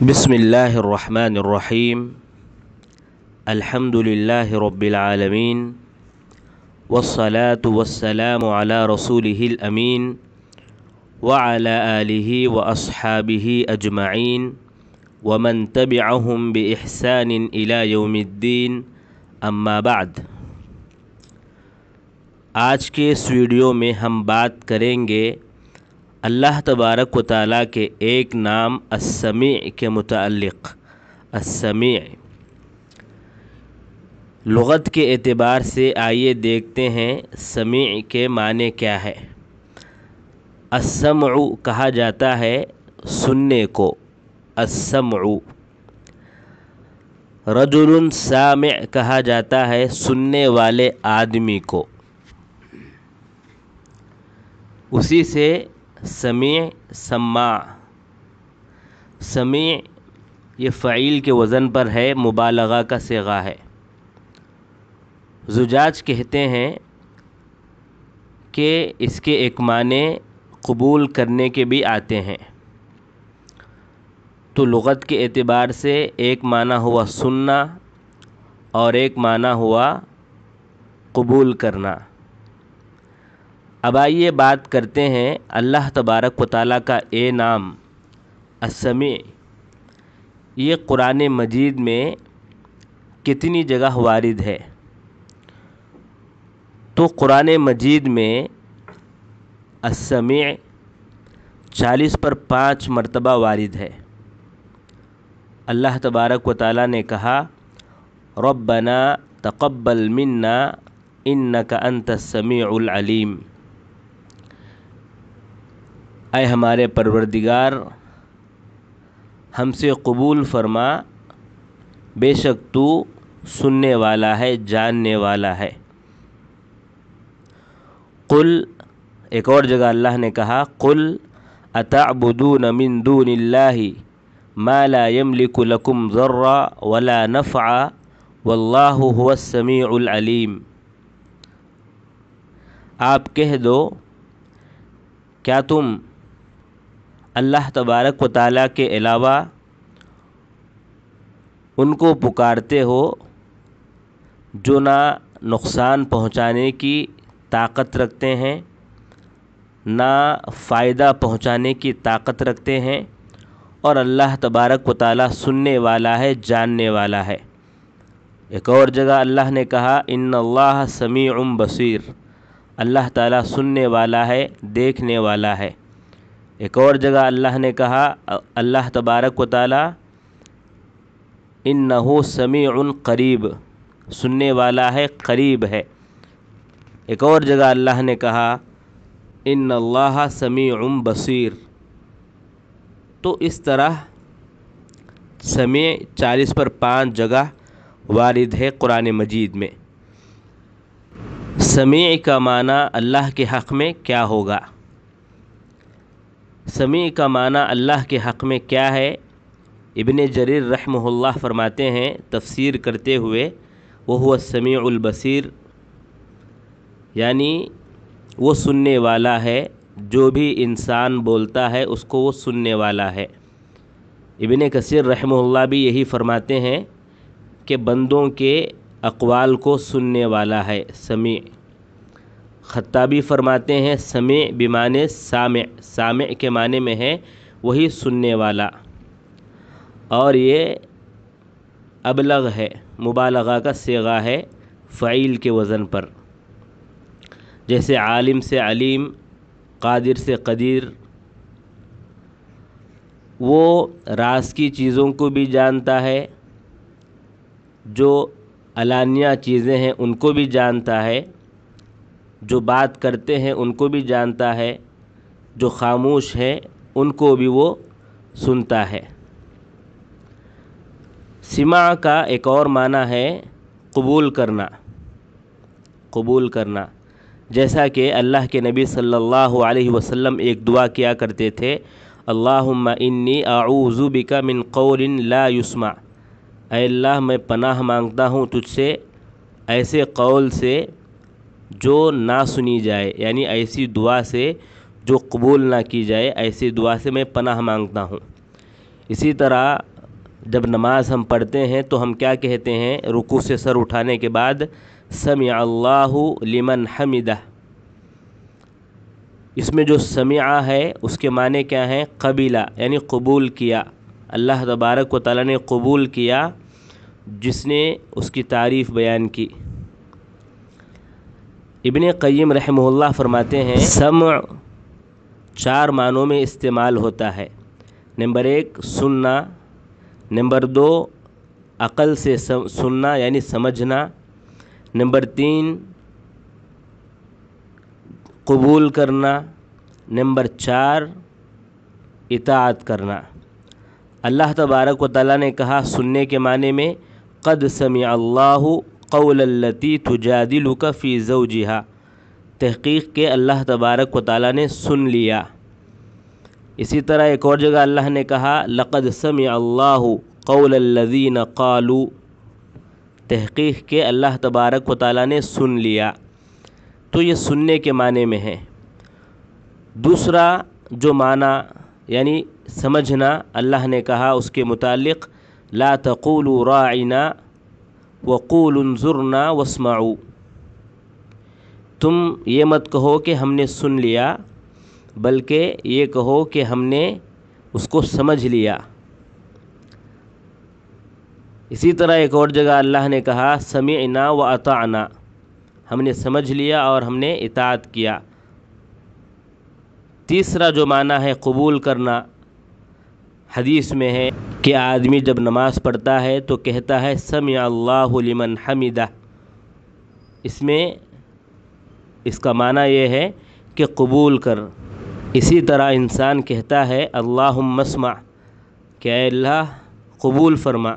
بسم الله الرحمن الرحيم الحمد لله رب العالمين والصلاة والسلام على رسوله الأمين وعلى آله وأصحابه أجمعين ومن تبعهم بإحسان إلى يوم الدين أما بعد کے اس ویڈیو میں ہم بات کریں گے अल्लाह तबारक व के एक नाम असमी के मुतलक़ असमी लगत के एतबार से आइए देखते हैं समी के माने क्या है असम कहा जाता है सुनने को असम रजुल साम कहा जाता है सुनने वाले आदमी को उसी से समय समा समय ये फ़ाइल के वज़न पर है मुबालगा का सेगा है जुजाज कहते हैं कि इसके एक माने कबूल करने के भी आते हैं तो लगत के एतबार से एक माना हुआ सुनना और एक माना हुआ कबूल करना अब आइए बात करते हैं अल्लाह तबारक व का ए नाम असमी ये कुरान मजीद में कितनी जगह वारिद है तो कुरान मजीद में असमी चालीस पर पाँच मरतबा वारिद है अल्लाह तबारक व ने कहा रबना तकबल मन्ना का अंत समीम अय हमारे परवरदिगार हमसे कबूल फरमा बेशक तू सुनने वाला है जानने वाला है कुल एक और जगह अल्लाह ने कहा कुल अताबुदून मिन दूनिल्लाहि मा ला यमलिकु ज़र्रा वला नफ़ा वल्लाहु हुवस्समीउल अलीम आप कह दो क्या तुम अल्लाह तबारक व ताली के अलावा उनको पुकारते हो जो ना नुकसान पहुँचाने की ताकत रखते हैं ना फ़ायदा पहुँचाने की ताकत रखते हैं और अल्लाह तबारक व ताली सुनने वाला है जानने वाला है एक और जगह अल्लाह ने कहा इन समी उम बसीर अल्लाह ताला सुनने वाला है देखने वाला है एक और जगह अल्लाह ने कहा अल्लाह तबारक व ताली इन नहो समी उन करीब सुनने वाला है करीब है एक और जगह अल्लाह ने कहा इन अल्लाह समी उम बसीर तो इस तरह समय चालीस पर पाँच जगह वारिद है कुरान मजीद में समय का माना अल्लाह के हक़ में क्या होगा समी का माना अल्लाह के हक़ में क्या है इबन जरीर रहमहुल्लाह फरमाते हैं तफसीर करते हुए वो हुआ समीबसर यानी वो सुनने वाला है जो भी इंसान बोलता है उसको वो सुनने वाला है इबन कसर रहमहुल्लाह भी यही फरमाते हैं कि बंदों के अकवाल को सुनने वाला है समी खत्ताबी फरमाते हैं समय बिमाने सामे सामे के माने में है वही सुनने वाला और ये अबलग है मुबालगा का सेगा है फ़ाइल के वज़न पर जैसे आलिम से अलीम कादिर से कदीर वो रास की चीज़ों को भी जानता है जो अलानिया चीज़ें हैं उनको भी जानता है जो बात करते हैं उनको भी जानता है जो खामोश हैं उनको भी वो सुनता है सिमा का एक और माना है कबूल करना कबूल करना जैसा कि अल्लाह के नबी सल्लल्लाहु अलैहि वसल्लम एक दुआ किया करते थे अल्लाहुम्मा इन्नी आऊज़ुबिका मिन कौलिन ला युस्मा अल्लाह मैं पनाह मांगता हूँ तुझसे ऐसे कौल से जो ना सुनी जाए यानी ऐसी दुआ से जो कबूल ना की जाए ऐसी दुआ से मैं पनाह मांगता हूँ इसी तरह जब नमाज़ हम पढ़ते हैं तो हम क्या कहते हैं रुकू से सर उठाने के बाद समी अल्लाह लिमन हमिदा इसमें जो समिया है उसके माने क्या हैं कबीला यानी कबूल किया अल्लाह तबारक व ताली ने कबूल किया जिसने उसकी तारीफ़ बयान की इबन क़य्यम रहमल्ला फरमाते हैं सम चार मानों में इस्तेमाल होता है नंबर एक सुनना नंबर दो अक़ल से सुनना यानी समझना नंबर तीन कबूल करना नंबर चार इतात करना अल्लाह तबारक व ताली ने कहा सुनने के माने में कद समी अल्लाह कौलती तुजादिलुका फ़ी जहा तहकीक के अल्लाह तबारक व ताली ने सुन लिया इसी तरह एक और जगह अल्लाह ने कहा लक़द सम अल्लाह कौलदीन कालू तहकीक के अल्लाह तबारक व ताली ने सुन लिया तो ये सुनने के माने में है दूसरा जो माना यानी समझना अल्लाह ने कहा उसके मुतालिक ला तकूल राइना वक़ूल ज़ुरना वसमाऊ तुम ये मत कहो कि हमने सुन लिया बल्कि ये कहो कि हमने उसको समझ लिया इसी तरह एक और जगह अल्लाह ने कहा समीना व अताना हमने समझ लिया और हमने इतात किया तीसरा जो माना है कबूल करना हदीस में है कि आदमी जब नमाज़ पढ़ता है तो कहता है सम लिमन हमिदा इसमें इसका माना यह है कि कबूल कर इसी तरह इंसान कहता है अल्लाह मसमा क्या अल्लाह कबूल फरमा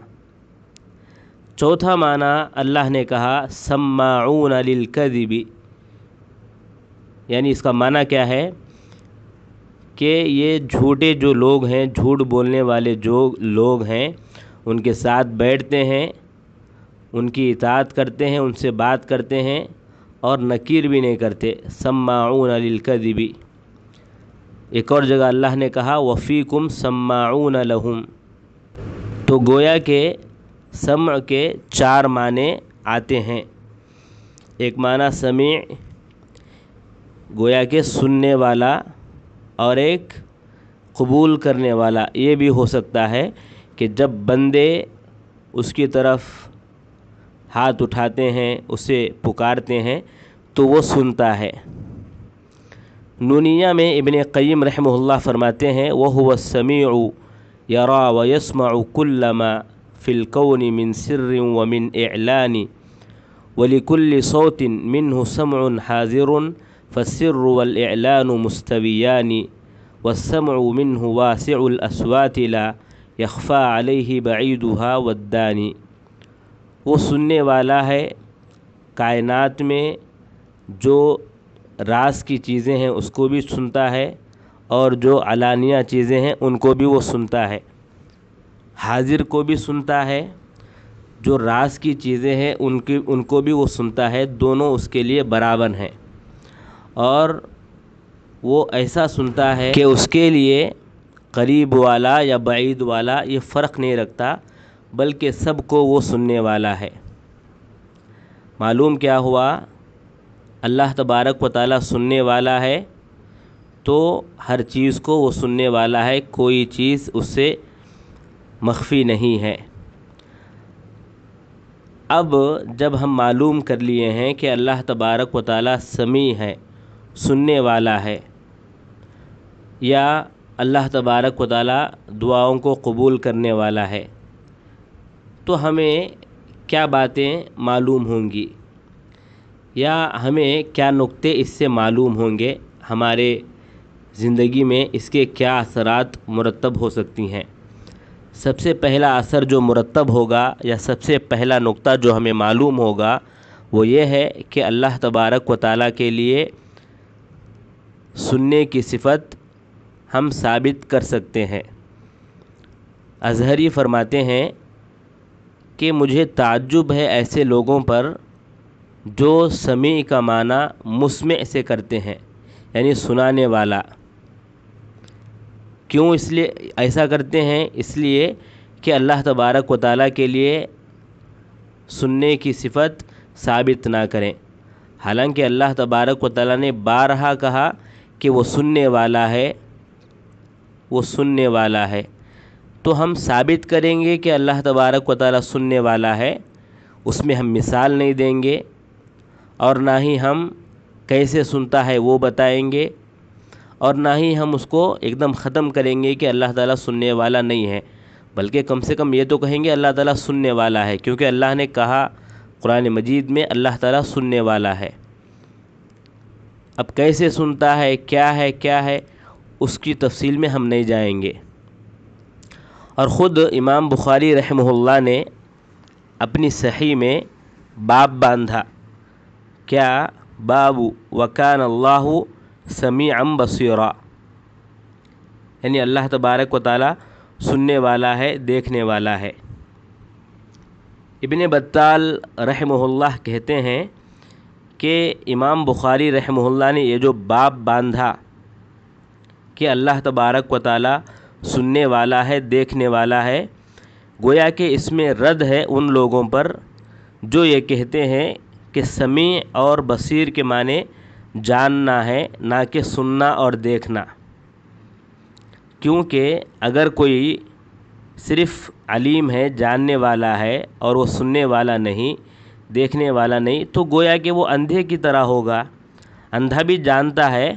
चौथा माना अल्लाह ने कहा समाऊन अलिल कदिबी यानी इसका माना क्या है कि ये झूठे जो लोग हैं झूठ बोलने वाले जो लोग हैं उनके साथ बैठते हैं उनकी इतात करते हैं उनसे बात करते हैं और नकीर भी नहीं करते सम्माऊन अलकदबी एक और जगह अल्लाह ने कहा वफ़ीकुम सम्माऊन लहुम तो गोया के सम के चार माने आते हैं एक माना समी गोया के सुनने वाला और एक कबूल करने वाला ये भी हो सकता है कि जब बंदे उसकी तरफ हाथ उठाते हैं उसे पुकारते हैं तो वो सुनता है नूनिया में इबन क़यम रहमल्ला फरमाते हैं वह हुआ समी यरा व यसमाकुल्लमा फ़िलकौन मिन सिर व मिन एलानी वलिकुल्ल सौतिन मिन हुसम हाजिर फ़सर्रवलान मुस्तवियानी वसमन वासअसवातिला यखफ़ा अलह बईदहा वद्दानी वो सुनने वाला है कायनात में जो रास की चीज़ें हैं उसको भी सुनता है और जो अलानिया चीज़ें हैं उनको भी वो सुनता है हाजिर को भी सुनता है जो रास की चीज़ें हैं उनकी उनको भी वो सुनता है दोनों उसके लिए बराबर हैं और वो ऐसा सुनता है कि उसके लिए करीब वाला या बैद वाला ये फ़र्क नहीं रखता बल्कि सबको वो सुनने वाला है मालूम क्या हुआ अल्लाह तबारक व ताली सुनने वाला है तो हर चीज़ को वो सुनने वाला है कोई चीज़ उससे मख्फी नहीं है अब जब हम मालूम कर लिए हैं कि अल्लाह तबारक व ताली समी है सुनने वाला है या अल्लाह तबारक व ताली दुआओं को कबूल करने वाला है तो हमें क्या बातें मालूम होंगी या हमें क्या नुक्ते इससे मालूम होंगे हमारे ज़िंदगी में इसके क्या असरात मुरतब हो सकती हैं सबसे पहला असर जो मुरतब होगा या सबसे पहला नुक्ता जो हमें मालूम होगा वो ये है कि अल्लाह तबारक व ताली के लिए सुनने की सिफत हम साबित कर सकते हैं अजहरी फरमाते हैं कि मुझे ताज्जुब है ऐसे लोगों पर जो समी का माना मुस्म से करते हैं यानी सुनाने वाला क्यों इसलिए ऐसा करते हैं इसलिए कि अल्लाह तबारक व ताली के लिए सुनने की सिफत साबित ना करें हालांकि अल्लाह तबारक व ताली ने बारहा कहा कि वो सुनने वाला है वो सुनने वाला है तो हम साबित करेंगे कि अल्लाह तबारक व सुनने वाला है उसमें हम मिसाल नहीं देंगे और ना ही हम कैसे सुनता है वो बताएंगे और ना ही हम उसको एकदम ख़त्म करेंगे कि अल्लाह ताला सुनने वाला नहीं है बल्कि कम से कम ये तो कहेंगे अल्लाह ताला सुनने वाला है क्योंकि अल्लाह ने कहा कुरान मजीद में अल्लाह ताला सुनने वाला है अब कैसे सुनता है क्या है क्या है उसकी तफसील में हम नहीं जाएंगे और ख़ुद इमाम बुखारी रहमुल्ला ने अपनी सही में बाप बांधा क्या बाबू वकान अल्लाह समी अम यानी अल्लाह तबारक व ताली सुनने वाला है देखने वाला है इबन बत्ताल रहमहुल्लाह कहते हैं कि इमाम बुखारी रहमहुल्ला ने ये जो बाप बांधा कि अल्लाह तबारक व ताली सुनने वाला है देखने वाला है गोया कि इसमें रद्द है उन लोगों पर जो ये कहते हैं कि समी और बसीर के माने जानना है ना कि सुनना और देखना क्योंकि अगर कोई सिर्फ़ अलीम है जानने वाला है और वो सुनने वाला नहीं देखने वाला नहीं तो गोया कि वो अंधे की तरह होगा अंधा भी जानता है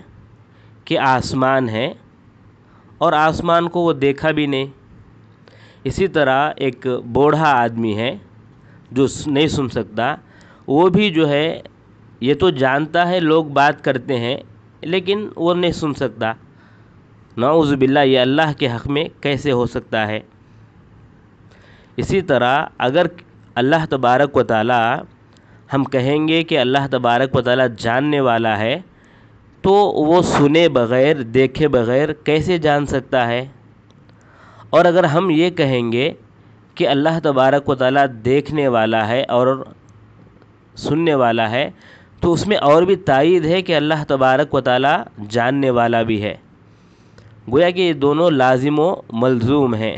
कि आसमान है और आसमान को वो देखा भी नहीं इसी तरह एक बूढ़ा आदमी है जो नहीं सुन सकता वो भी जो है ये तो जानता है लोग बात करते हैं लेकिन वो नहीं सुन सकता नाउज़बिल्ला ये अल्लाह के हक़ में कैसे हो सकता है इसी तरह अगर अल्लाह तबारक व ताली हम कहेंगे कि अल्लाह तबारक व ताली जानने वाला है तो वो सुने बग़ैर देखे बग़ैर कैसे जान सकता है और अगर हम ये कहेंगे कि अल्लाह तबारक व ताली देखने वाला है और सुनने वाला है तो उसमें और भी तइद है कि अल्लाह तबारक व ताली जानने वाला भी है गोया कि ये दोनों लाजिम व मलजूम हैं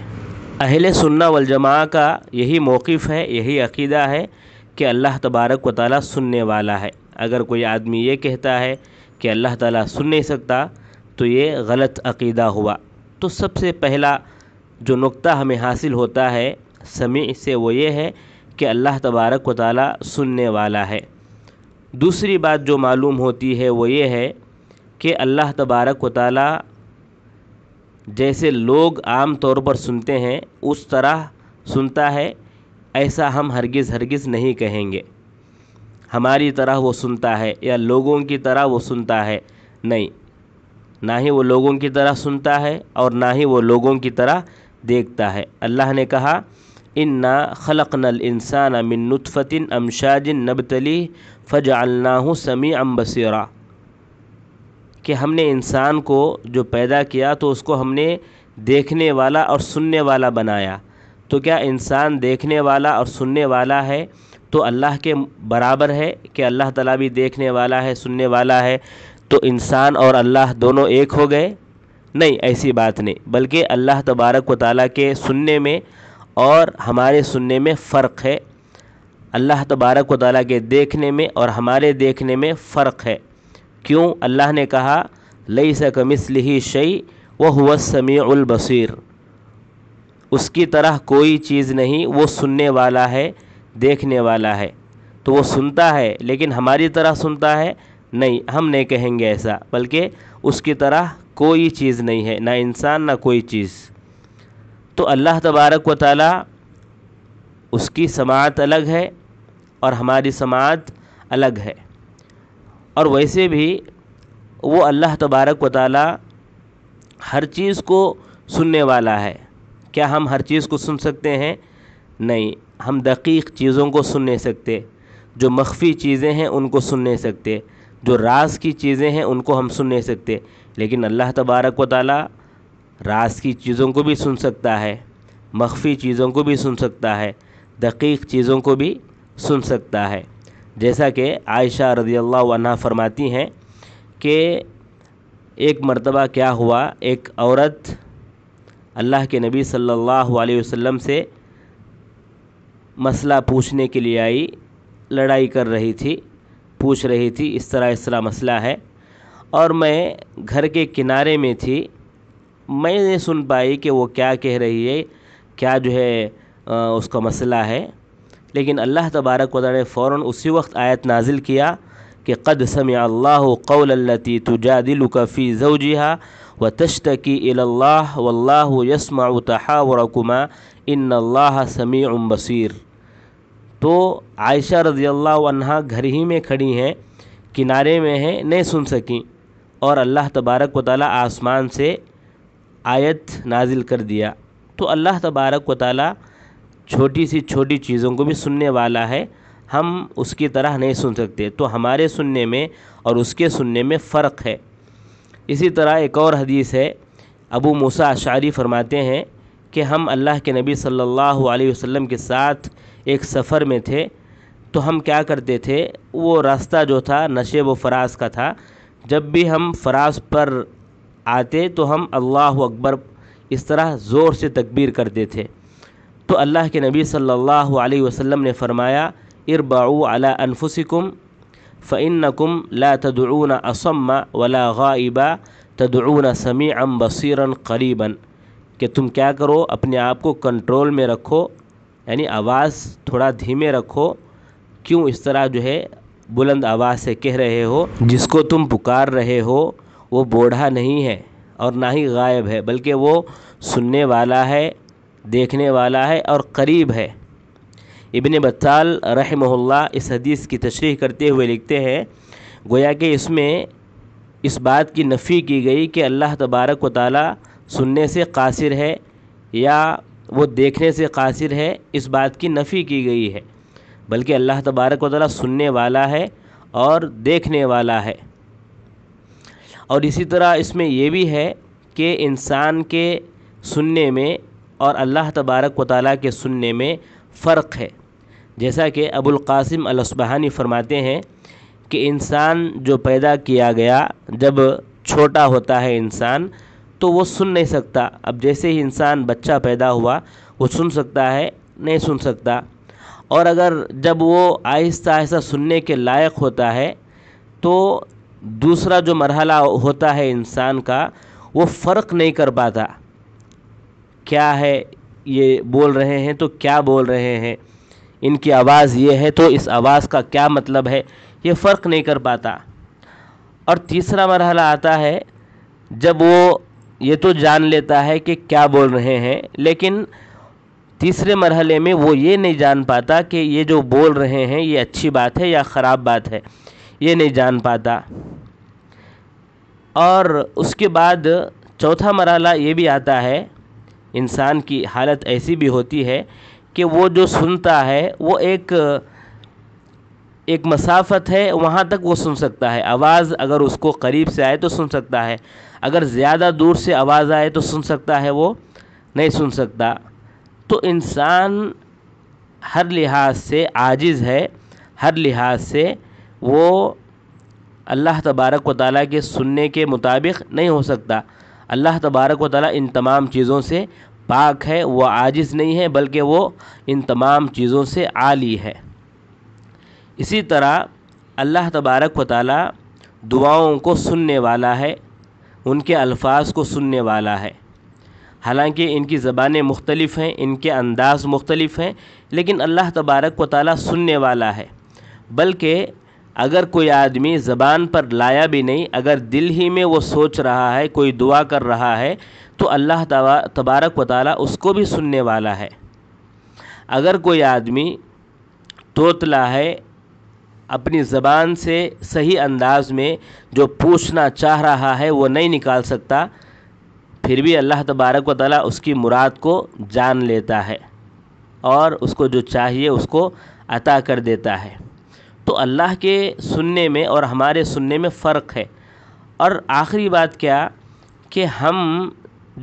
अहल सुन्ना वजमा का यही मौक़ है यही अकीदा है कि अल्लाह तबारक व ताली सुनने वाला है अगर कोई आदमी ये कहता है कि अल्लाह ताली सुन नहीं सकता तो ये गलत अकीदा हुआ तो सबसे पहला जो नुक़ा हमें हासिल होता है समी से वो ये है कि अल्लाह तबारक व ताली सुनने वाला है दूसरी बात जो मालूम होती है वो ये है कि अल्लाह तबारक व ताली जैसे लोग आम तौर पर सुनते हैं उस तरह सुनता है ऐसा हम हरगिज़ हरगिज़ नहीं कहेंगे हमारी तरह वो सुनता है या लोगों की तरह वो सुनता है नहीं ना ही वो लोगों की तरह सुनता है और ना ही वो लोगों की तरह देखता है अल्लाह ने कहा इन्ना खलक नल इंसान अमिन नतफ़तिन अमशाजिन नबतली अल्लाह समी अम्बसरा कि हमने इंसान को जो पैदा किया तो उसको हमने देखने वाला और सुनने वाला बनाया तो क्या इंसान देखने वाला और सुनने वाला है तो अल्लाह के बराबर है कि अल्लाह तला भी देखने वाला है सुनने वाला है तो इंसान और अल्लाह दोनों एक हो गए नहीं ऐसी बात नहीं बल्कि अल्लाह तबारक व ताली के सुनने में और हमारे सुनने में फ़र्क है अल्लाह तबारक व ताली के देखने में और हमारे देखने में फ़र्क है क्यों अल्लाह ने कहा लई सकमिसली शई व हुआ उलबसर उसकी तरह कोई चीज़ नहीं वो सुनने वाला है देखने वाला है तो वो सुनता है लेकिन हमारी तरह सुनता है नहीं हम नहीं कहेंगे ऐसा बल्कि उसकी तरह कोई चीज़ नहीं है ना इंसान ना कोई चीज़ तो अल्लाह तबारक व ताली उसकी समात अलग है और हमारी समात अलग है और वैसे भी वो अल्लाह तबारक व ताली हर चीज़ को सुनने वाला है क्या हम हर चीज़ को सुन सकते हैं नहीं हम दकीक चीज़ों को सुन नहीं सकते जो मख्फी चीज़ें हैं उनको सुन नहीं सकते जो रास की चीज़ें हैं उनको हम सुन नहीं सकते लेकिन अल्लाह तबारक व ताली की चीज़ों को भी सुन सकता है मख्फी चीज़ों को भी सुन सकता है दकीक चीज़ों को भी सुन सकता है जैसा कि आयशा रदी अल्लाह फरमाती हैं कि एक मर्तबा क्या हुआ एक औरत अल्लाह के नबी सल्लल्लाहु अलैहि वसल्लम से मसला पूछने के लिए आई लड़ाई कर रही थी पूछ रही थी इस तरह इस तरह मसला है और मैं घर के किनारे में थी मैं नहीं सुन पाई कि वो क्या कह रही है क्या जो है उसका मसला है लेकिन अल्लाह तबारक वाल ने फ़ौर उसी वक्त आयत नाजिल किया कि कद समय अल्लाह कौल्लती तुजा दिल कफ़ी व तश्तकी की वल्ला यसमा तहा वरकुमा इन अल्लाह समी बसीर तो आयशा रजी अल्लाह घर ही में खड़ी हैं किनारे में हैं नहीं सुन सकें और अल्लाह तबारक व ताली आसमान से आयत नाजिल कर दिया तो अल्लाह तबारक व ताली छोटी सी छोटी चीज़ों को भी सुनने वाला है हम उसकी तरह नहीं सुन सकते तो हमारे सुनने में और उसके सुनने में फ़र्क है इसी तरह एक और हदीस है अबू मूसा अशारी फरमाते हैं कि हम अल्लाह के नबी सल्लल्लाहु अलैहि वसल्लम के साथ एक सफ़र में थे तो हम क्या करते थे वो रास्ता जो था नशे व फराज का था जब भी हम फराज पर आते तो हम अल्लाह अकबर इस तरह ज़ोर से तकबीर करते थे तो अल्लाह के नबी सल्लल्लाहु अलैहि वसल्लम ने फरमाया इरबाऊ अला अनफुसिकुम फ़इन्नकुम ला तदरून असम वला गाइबा तदरून समी अम बसीरा करीबन कि तुम क्या करो अपने आप को कंट्रोल में रखो यानी आवाज़ थोड़ा धीमे रखो क्यों इस तरह जो है बुलंद आवाज़ से कह रहे हो जिसको तुम पुकार रहे हो वो बूढ़ा नहीं है और ना ही गायब है बल्कि वो सुनने वाला है देखने वाला है और करीब है इबन बत्ताल रहमल्ला इस हदीस की तशरीह करते हुए लिखते हैं गोया कि इसमें इस बात की नफ़ी की गई कि अल्लाह तबारक व ताली सुनने से कासिर है या वो देखने से कासिर है इस बात की नफ़ी की गई है बल्कि अल्लाह तबारक व ताली सुनने वाला है और देखने वाला है और इसी तरह इसमें यह भी है कि इंसान के सुनने में और अल्लाह तबारक व ताली के सुनने में फ़र्क है जैसा कि अबुल्कासिम अलसबहानी फरमाते हैं कि इंसान जो पैदा किया गया जब छोटा होता है इंसान तो वो सुन नहीं सकता अब जैसे ही इंसान बच्चा पैदा हुआ वो सुन सकता है नहीं सुन सकता और अगर जब वो आहिस्ता आहिस्ता सुनने के लायक होता है तो दूसरा जो मरहला होता है इंसान का वो फ़र्क नहीं कर पाता क्या है ये बोल रहे हैं तो क्या बोल रहे हैं इनकी आवाज़ ये है तो इस आवाज़ का क्या मतलब है ये फ़र्क नहीं कर पाता और तीसरा मरहला आता है जब वो ये तो जान लेता है कि क्या बोल रहे हैं लेकिन तीसरे मरहले में वो ये नहीं जान पाता कि ये जो बोल रहे हैं ये अच्छी बात है या ख़राब बात है ये नहीं जान पाता और उसके बाद चौथा मरहला ये भी आता है इंसान की हालत ऐसी भी होती है कि वो जो सुनता है वो एक एक मसाफत है वहाँ तक वो सुन सकता है आवाज़ अगर उसको करीब से आए तो सुन सकता है अगर ज़्यादा दूर से आवाज़ आए तो सुन सकता है वो नहीं सुन सकता तो इंसान हर लिहाज से आजिज़ है हर लिहाज से वो अल्लाह तबारक व ताली के सुनने के मुताबिक नहीं हो सकता अल्लाह तबारक व ताली इन तमाम चीज़ों से पाक है वो आजिज़ नहीं है बल्कि वो इन तमाम चीज़ों से आली है इसी तरह अल्लाह तबारक व ताली दुआओं को सुनने वाला है उनके अल्फाज को सुनने वाला है हालांकि इनकी ज़बानें मुख्तलिफ़ हैं इनके अंदाज मुख्तलिफ़ हैं लेकिन अल्लाह तबारक व ताली सुनने वाला है बल्कि अगर कोई आदमी ज़बान पर लाया भी नहीं अगर दिल ही में वो सोच रहा है कोई दुआ कर रहा है तो अल्लाह तबारक व ताली उसको भी सुनने वाला है अगर कोई आदमी तोतला है अपनी ज़बान से सही अंदाज में जो पूछना चाह रहा है वो नहीं निकाल सकता फिर भी अल्लाह तबारक व ताली उसकी मुराद को जान लेता है और उसको जो चाहिए उसको अता कर देता है तो अल्लाह के सुनने में और हमारे सुनने में फ़र्क है और आखिरी बात क्या कि हम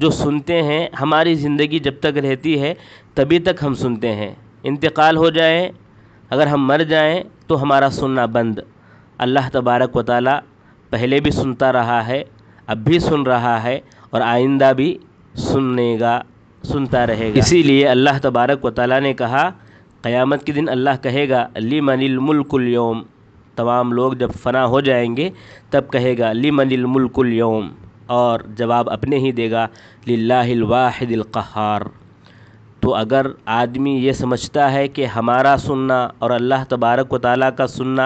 जो सुनते हैं हमारी ज़िंदगी जब तक रहती है तभी तक हम सुनते हैं इंतकाल हो जाए अगर हम मर जाएं तो हमारा सुनना बंद अल्लाह तबारक व पहले भी सुनता रहा है अब भी सुन रहा है और आइंदा भी सुनेगा सुनता रहेगा इसीलिए अल्लाह तबारक व ने कहा क़यामत के दिन अल्लाह कहेगा ली मनिलमुल्कुलयोम तमाम लोग जब फना हो जाएंगे तब कहेगा ली मनिलमुल्कुलयोम और जवाब अपने ही देगा लाहिलवाहिदिलक़हार तो अगर आदमी ये समझता है कि हमारा सुनना और अल्लाह तबारक व ताली का सुनना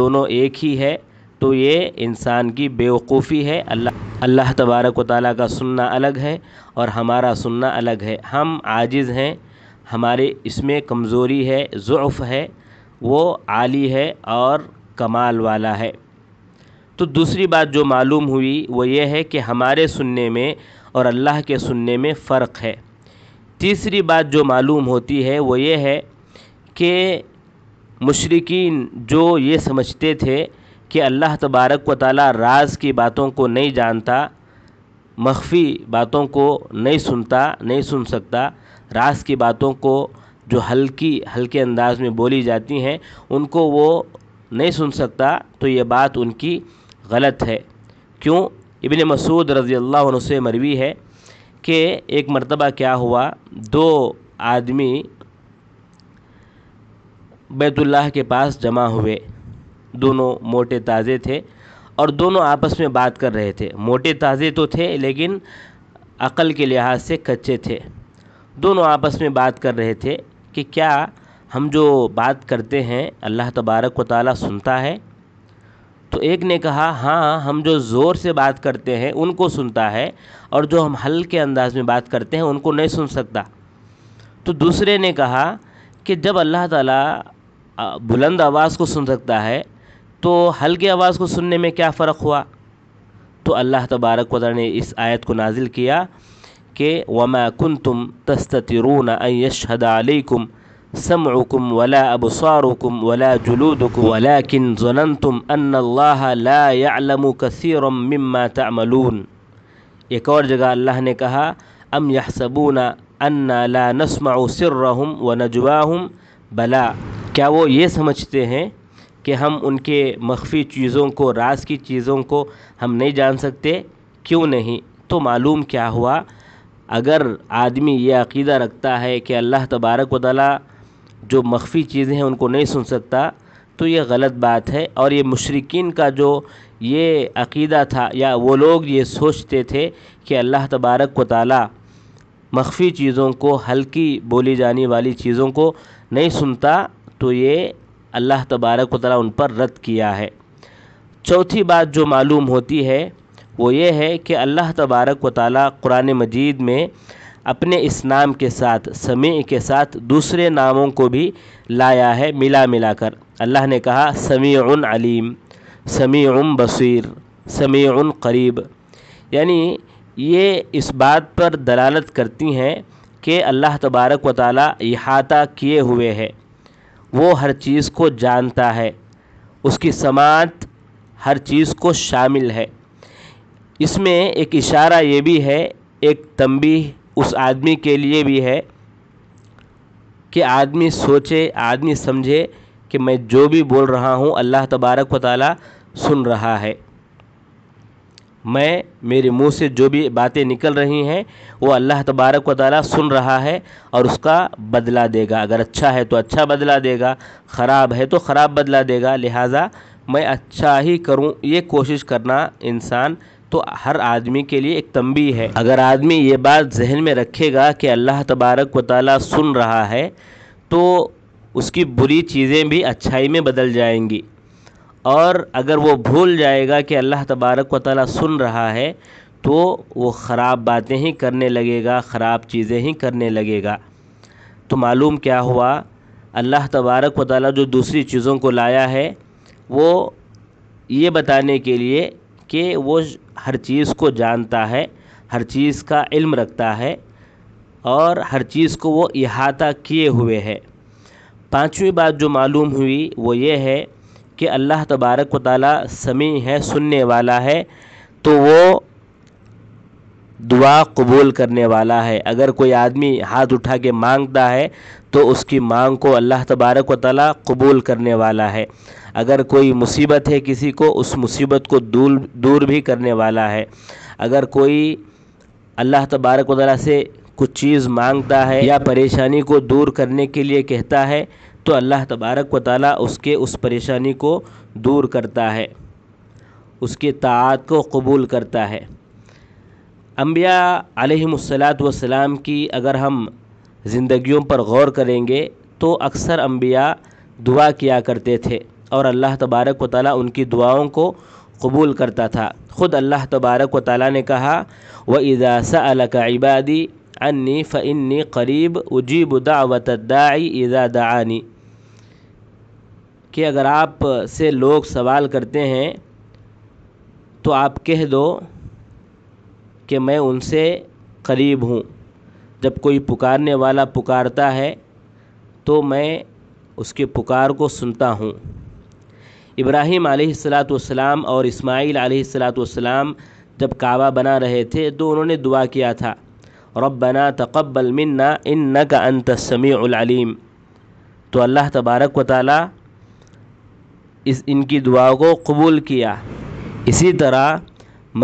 दोनों एक ही है तो ये इंसान की बेवकूफ़ी है अल्लाह अल्लाह तबारक व ताली का सुनना अलग है और हमारा सुनना अलग है हम आजिज़ हैं हमारे इसमें कमज़ोरी है ज़ुफ़ है वो आली है और कमाल वाला है तो दूसरी बात जो मालूम हुई वो ये है कि हमारे सुनने में और अल्लाह के सुनने में फ़र्क है तीसरी बात जो मालूम होती है वो ये है कि मशरकिन जो ये समझते थे कि अल्लाह तबारक व ताली राज की बातों को नहीं जानता मख्फी बातों को नहीं सुनता नहीं सुन सकता रास की बातों को जो हल्की हल्के अंदाज में बोली जाती हैं उनको वो नहीं सुन सकता तो ये बात उनकी गलत है क्यों इबन मसूद रज़ी अल्लाह से मरवी है कि एक मर्तबा क्या हुआ दो आदमी बैतुल्लाह के पास जमा हुए दोनों मोटे ताज़े थे और दोनों आपस में बात कर रहे थे मोटे ताज़े तो थे लेकिन अकल के लिहाज से कच्चे थे दोनों आपस में बात कर रहे थे कि क्या हम जो बात करते हैं अल्लाह तबारक व ताली सुनता है तो एक ने कहा हाँ हम जो ज़ोर से बात करते हैं उनको सुनता है और जो हम हल्के अंदाज में बात करते हैं उनको नहीं सुन सकता तो दूसरे ने कहा कि जब अल्लाह ताला बुलंद आवाज़ को सुन सकता है तो हल्की आवाज़ को सुनने में क्या फ़र्क हुआ तो अल्लाह तबारक वाली ने इस आयत को नाजिल किया के वमा तुम तस्तरून यशदाकुम समकुम वला अबसारकुम वला जुलूदकुम वलाकिन जुनन तुम अल्लाह ला तमलून एक और जगह अल्लाह ने कहा अम सबून अन्ना ला नस्मा सिर्रहम व नजवाहम बला क्या वो ये समझते हैं कि हम उनके मख्फी चीज़ों को राज की चीज़ों को हम नहीं जान सकते क्यों नहीं तो मालूम क्या हुआ अगर आदमी ये अकीदा रखता है कि अल्लाह तबारक वाली जो मख्फी चीज़ें हैं उनको नहीं सुन सकता तो ये गलत बात है और ये मशरकिन का जो ये अकीदा था या वो लोग ये सोचते थे कि अल्लाह तबारक व ताली मख्फी चीज़ों को हल्की बोली जाने वाली चीज़ों को नहीं सुनता तो ये अल्लाह तबारक व ताली उन पर रद्द किया है चौथी बात जो मालूम होती है वो ये है कि अल्लाह तबारक व ताली क़ुरान मजीद में अपने इस नाम के साथ समी के साथ दूसरे नामों को भी लाया है मिला मिला कर अल्लाह ने कहा समी अलीम समी बसीर समी करीब यानी ये इस बात पर दलालत करती हैं कि अल्लाह तबारक व ताली अहाता किए हुए है वो हर चीज़ को जानता है उसकी समात हर चीज़ को शामिल है इसमें एक इशारा ये भी है एक तंबी उस आदमी के लिए भी है कि आदमी सोचे आदमी समझे कि मैं जो भी बोल रहा हूँ अल्लाह तबारक व ताली सुन रहा है मैं मेरे मुंह से जो भी बातें निकल रही हैं वो अल्लाह तबारक व ताली सुन रहा है और उसका बदला देगा अगर अच्छा है तो अच्छा बदला देगा ख़राब है तो ख़राब बदला देगा लिहाजा मैं अच्छा ही करूँ ये कोशिश करना इंसान तो हर आदमी के लिए एक तंबी है अगर आदमी ये बात जहन में रखेगा कि अल्लाह तबारक व ताली सुन रहा है तो उसकी बुरी चीज़ें भी अच्छाई में बदल जाएंगी और अगर वो भूल जाएगा कि अल्लाह तबारक व ताली सुन रहा है तो वो ख़राब बातें ही करने लगेगा ख़राब चीज़ें ही करने लगेगा तो मालूम क्या हुआ अल्लाह तबारक व ताली जो दूसरी चीज़ों को लाया है वो ये बताने के लिए कि वो हर चीज़ को जानता है हर चीज़ का इल्म रखता है और हर चीज़ को वो इहाता किए हुए है पांचवी बात जो मालूम हुई वो ये है कि अल्लाह तबारक व ताली समी है सुनने वाला है तो वो दुआ कबूल करने वाला है अगर कोई आदमी हाथ उठा के मांगता है तो उसकी मांग को अल्लाह तबारक व ताली कबूल करने वाला है अगर कोई मुसीबत है किसी को उस मुसीबत को दूर दूर भी करने वाला है अगर कोई अल्लाह तबारक वाली से कुछ चीज़ मांगता है या परेशानी को दूर करने के लिए कहता है तो अल्लाह तबारक वाली उसके उस परेशानी को दूर करता है उसके तात को कबूल करता है अम्बिया आलमसलात वसलाम की अगर हम ज़िंदगियों पर गौर करेंगे तो अक्सर अम्बिया दुआ किया करते थे और अल्लाह तबारक व ताली उनकी दुआओं को कबूल करता था ख़ुद अल्लाह तबारक व ताली ने कहा व इजा अलका इबादी अन्नी फ़न्नी करीब उजीब दाई इज़ा दानी कि अगर आप से लोग सवाल करते हैं तो आप कह दो कि मैं उनसे करीब हूँ जब कोई पुकारने वाला पुकारता है तो मैं उसके पुकार को सुनता हूँ इब्राहिम आलतम और इस्माईल आलतम जब काबा बना रहे थे तो उन्होंने दुआ किया था रबना तकबल मन्ना इन न का अंत समीम तो अल्लाह तबारक व ताली इस इनकी दुआ को कबूल किया इसी तरह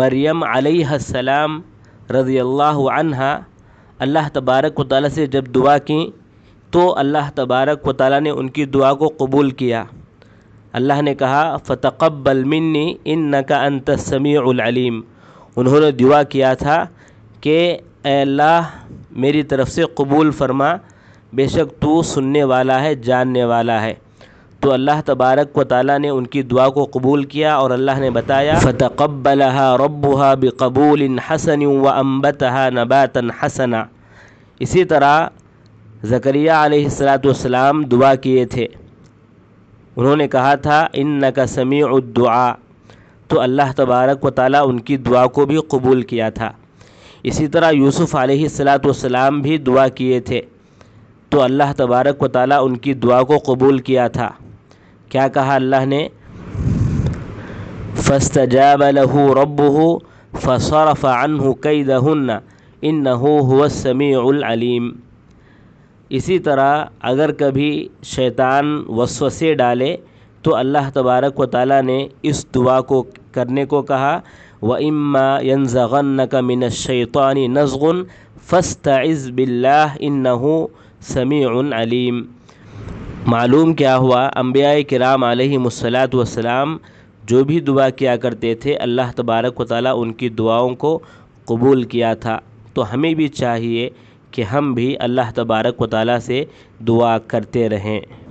मरियम आलम रज़ी अल्लाह अल्लाह तबारक व ताली से जब दुआ की तो अल्लाह तबारक व ताली ने उनकी दुआ को कबूल किया अल्लाह ने कहा फ़तकबल मिन्नी इन नका अंत समीम उन्होंने दुआ किया था कि अल्लाह मेरी तरफ़ से कबूल फरमा बेशक तू सुनने वाला है जानने वाला है तो अल्लाह तबारक व ताली ने उनकी दुआ को कबूल किया और अल्लाह ने बताया हा रबहा बबूल हसन व हा नबातन हसना इसी तरह ज़करिया सलाम दुआ किए थे उन्होंने कहा था इन न का समी दुआ तो अल्लाह तबारक व ताली उनकी दुआ को भी कबूल किया था इसी तरह यूसुफ़ आलतम भी दुआ किए थे तो अल्लाह तबारक व ताली उनकी दुआ को कबूल किया था क्या कहा अल्लाह ने जाब लहू हो फ़सरफ़ अनहु कई दहन इन नहू हुसमी अलीम इसी तरह अगर कभी शैतान वसवसे डाले तो अल्लाह तबारक व ताली ने इस दुआ को करने को कहा व इम्मा यनज़गन का मिन शैतानी नज़गन फ़स्तज़ बिल्ला इन अलीम मालूम क्या हुआ अम्बिया कराम आलमसलात वसलाम जो भी दुआ किया करते थे अल्लाह तबारक व ताली उनकी दुआओं को कबूल किया था तो हमें भी चाहिए कि हम भी अल्लाह तबारक व ताली से दुआ करते रहें